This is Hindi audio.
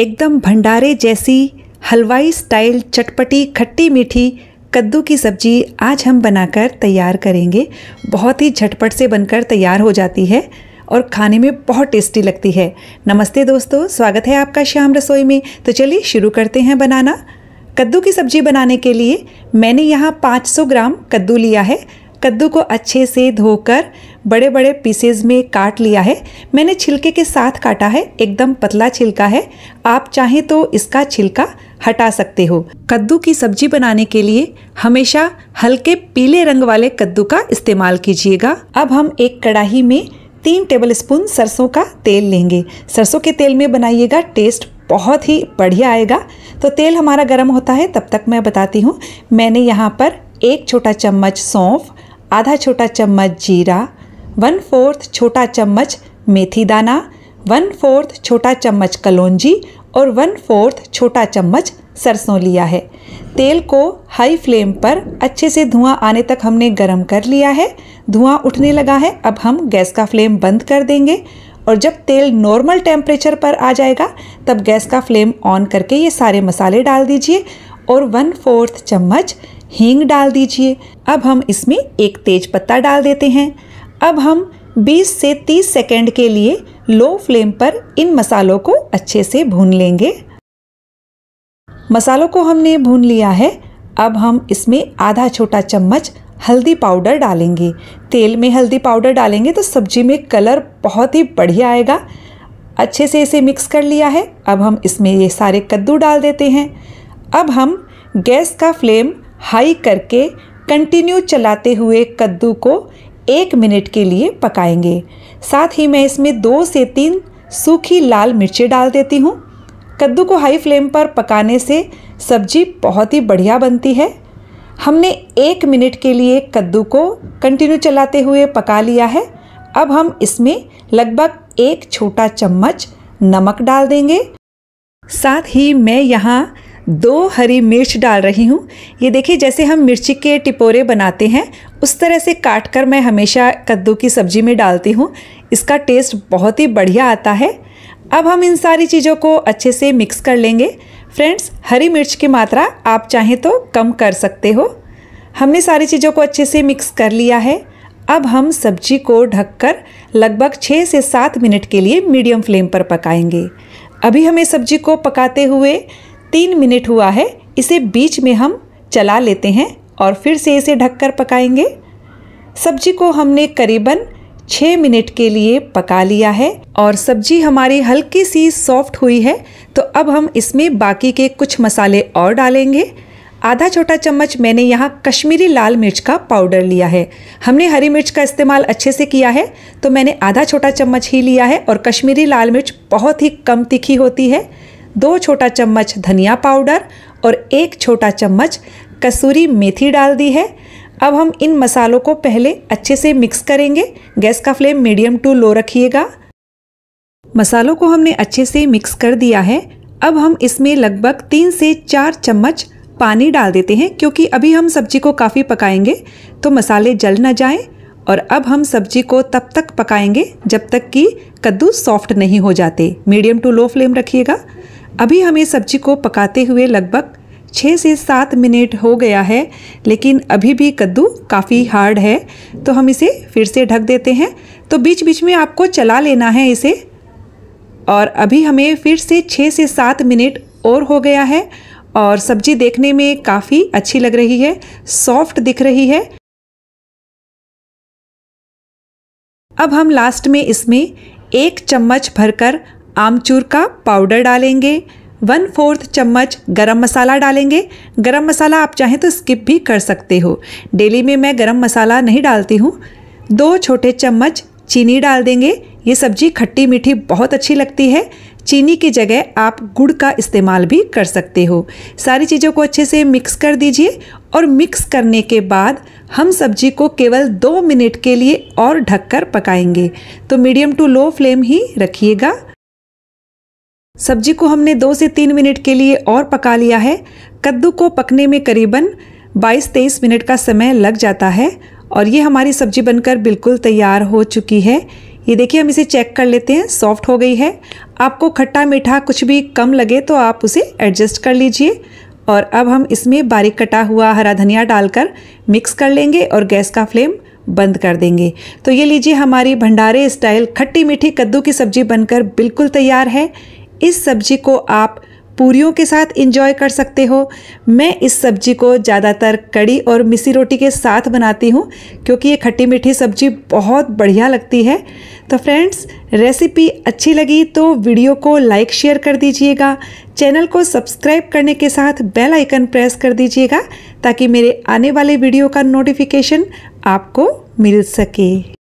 एकदम भंडारे जैसी हलवाई स्टाइल चटपटी खट्टी मीठी कद्दू की सब्जी आज हम बनाकर तैयार करेंगे बहुत ही झटपट से बनकर तैयार हो जाती है और खाने में बहुत टेस्टी लगती है नमस्ते दोस्तों स्वागत है आपका श्याम रसोई में तो चलिए शुरू करते हैं बनाना कद्दू की सब्जी बनाने के लिए मैंने यहाँ 500 ग्राम कद्दू लिया है कद्दू को अच्छे से धोकर बड़े बड़े पीसेज में काट लिया है मैंने छिलके के साथ काटा है एकदम पतला छिलका है आप चाहें तो इसका छिलका हटा सकते हो कद्दू की सब्जी बनाने के लिए हमेशा हल्के पीले रंग वाले कद्दू का इस्तेमाल कीजिएगा अब हम एक कढ़ाही में तीन टेबल स्पून सरसों का तेल लेंगे सरसों के तेल में बनाइएगा टेस्ट बहुत ही बढ़िया आएगा तो तेल हमारा गर्म होता है तब तक मैं बताती हूँ मैंने यहाँ पर एक छोटा चम्मच सौंफ आधा छोटा चम्मच जीरा वन फोर्थ छोटा चम्मच मेथी दाना वन फोर्थ छोटा चम्मच कलौजी और वन फोर्थ छोटा चम्मच सरसों लिया है तेल को हाई फ्लेम पर अच्छे से धुआं आने तक हमने गर्म कर लिया है धुआं उठने लगा है अब हम गैस का फ्लेम बंद कर देंगे और जब तेल नॉर्मल टेम्परेचर पर आ जाएगा तब गैस का फ्लेम ऑन करके ये सारे मसाले डाल दीजिए और वन फोर्थ चम्मच हींग डाल दीजिए अब हम इसमें एक तेज पत्ता डाल देते हैं अब हम 20 से 30 सेकंड के लिए लो फ्लेम पर इन मसालों को अच्छे से भून लेंगे मसालों को हमने भून लिया है अब हम इसमें आधा छोटा चम्मच हल्दी पाउडर डालेंगे तेल में हल्दी पाउडर डालेंगे तो सब्जी में कलर बहुत ही बढ़िया आएगा अच्छे से इसे मिक्स कर लिया है अब हम इसमें ये सारे कद्दू डाल देते हैं अब हम गैस का फ्लेम हाई करके कंटिन्यू चलाते हुए कद्दू को एक मिनट के लिए पकाएंगे साथ ही मैं इसमें दो से तीन सूखी लाल मिर्चें डाल देती हूँ कद्दू को हाई फ्लेम पर पकाने से सब्जी बहुत ही बढ़िया बनती है हमने एक मिनट के लिए कद्दू को कंटिन्यू चलाते हुए पका लिया है अब हम इसमें लगभग एक छोटा चम्मच नमक डाल देंगे साथ ही मैं यहाँ दो हरी मिर्च डाल रही हूँ ये देखिए जैसे हम मिर्ची के टिपोरे बनाते हैं उस तरह से काट कर मैं हमेशा कद्दू की सब्जी में डालती हूँ इसका टेस्ट बहुत ही बढ़िया आता है अब हम इन सारी चीज़ों को अच्छे से मिक्स कर लेंगे फ्रेंड्स हरी मिर्च की मात्रा आप चाहें तो कम कर सकते हो हमने सारी चीज़ों को अच्छे से मिक्स कर लिया है अब हम सब्जी को ढककर लगभग छः से सात मिनट के लिए मीडियम फ्लेम पर पकाएंगे अभी हमें सब्जी को पकाते हुए तीन मिनट हुआ है इसे बीच में हम चला लेते हैं और फिर से इसे ढककर पकाएंगे सब्जी को हमने करीबन छः मिनट के लिए पका लिया है और सब्जी हमारी हल्की सी सॉफ्ट हुई है तो अब हम इसमें बाकी के कुछ मसाले और डालेंगे आधा छोटा चम्मच मैंने यहाँ कश्मीरी लाल मिर्च का पाउडर लिया है हमने हरी मिर्च का इस्तेमाल अच्छे से किया है तो मैंने आधा छोटा चम्मच ही लिया है और कश्मीरी लाल मिर्च बहुत ही कम तीखी होती है दो छोटा चम्मच धनिया पाउडर और एक छोटा चम्मच कसूरी मेथी डाल दी है अब हम इन मसालों को पहले अच्छे से मिक्स करेंगे गैस का फ्लेम मीडियम टू लो रखिएगा मसालों को हमने अच्छे से मिक्स कर दिया है अब हम इसमें लगभग तीन से चार चम्मच पानी डाल देते हैं क्योंकि अभी हम सब्जी को काफ़ी पकाएंगे तो मसाले जल ना जाएं और अब हम सब्जी को तब तक पकाएंगे जब तक कि कद्दू सॉफ्ट नहीं हो जाते मीडियम टू लो फ्लेम रखिएगा अभी हमें सब्जी को पकाते हुए लगभग छः से सात मिनट हो गया है लेकिन अभी भी कद्दू काफ़ी हार्ड है तो हम इसे फिर से ढक देते हैं तो बीच बीच में आपको चला लेना है इसे और अभी हमें फिर से छः से सात मिनट और हो गया है और सब्जी देखने में काफ़ी अच्छी लग रही है सॉफ्ट दिख रही है अब हम लास्ट में इसमें एक चम्मच भरकर आमचूर का पाउडर डालेंगे वन फोर्थ चम्मच गरम मसाला डालेंगे गरम मसाला आप चाहें तो स्किप भी कर सकते हो डेली में मैं गरम मसाला नहीं डालती हूँ दो छोटे चम्मच चीनी डाल देंगे ये सब्जी खट्टी मीठी बहुत अच्छी लगती है चीनी की जगह आप गुड़ का इस्तेमाल भी कर सकते हो सारी चीज़ों को अच्छे से मिक्स कर दीजिए और मिक्स करने के बाद हम सब्जी को केवल दो मिनट के लिए और ढककर पकाएंगे तो मीडियम टू लो फ्लेम ही रखिएगा सब्जी को हमने दो से तीन मिनट के लिए और पका लिया है कद्दू को पकने में करीबन 22-23 मिनट का समय लग जाता है और ये हमारी सब्जी बनकर बिल्कुल तैयार हो चुकी है ये देखिए हम इसे चेक कर लेते हैं सॉफ्ट हो गई है आपको खट्टा मीठा कुछ भी कम लगे तो आप उसे एडजस्ट कर लीजिए और अब हम इसमें बारीक कटा हुआ हरा धनिया डालकर मिक्स कर लेंगे और गैस का फ्लेम बंद कर देंगे तो ये लीजिए हमारी भंडारे स्टाइल खट्टी मीठी कद्दू की सब्जी बनकर बिल्कुल तैयार है इस सब्जी को आप पूरियों के साथ इंजॉय कर सकते हो मैं इस सब्जी को ज़्यादातर कड़ी और मिसी रोटी के साथ बनाती हूँ क्योंकि ये खट्टी मीठी सब्जी बहुत बढ़िया लगती है तो फ्रेंड्स रेसिपी अच्छी लगी तो वीडियो को लाइक शेयर कर दीजिएगा चैनल को सब्सक्राइब करने के साथ बेल आइकन प्रेस कर दीजिएगा ताकि मेरे आने वाले वीडियो का नोटिफिकेशन आपको मिल सके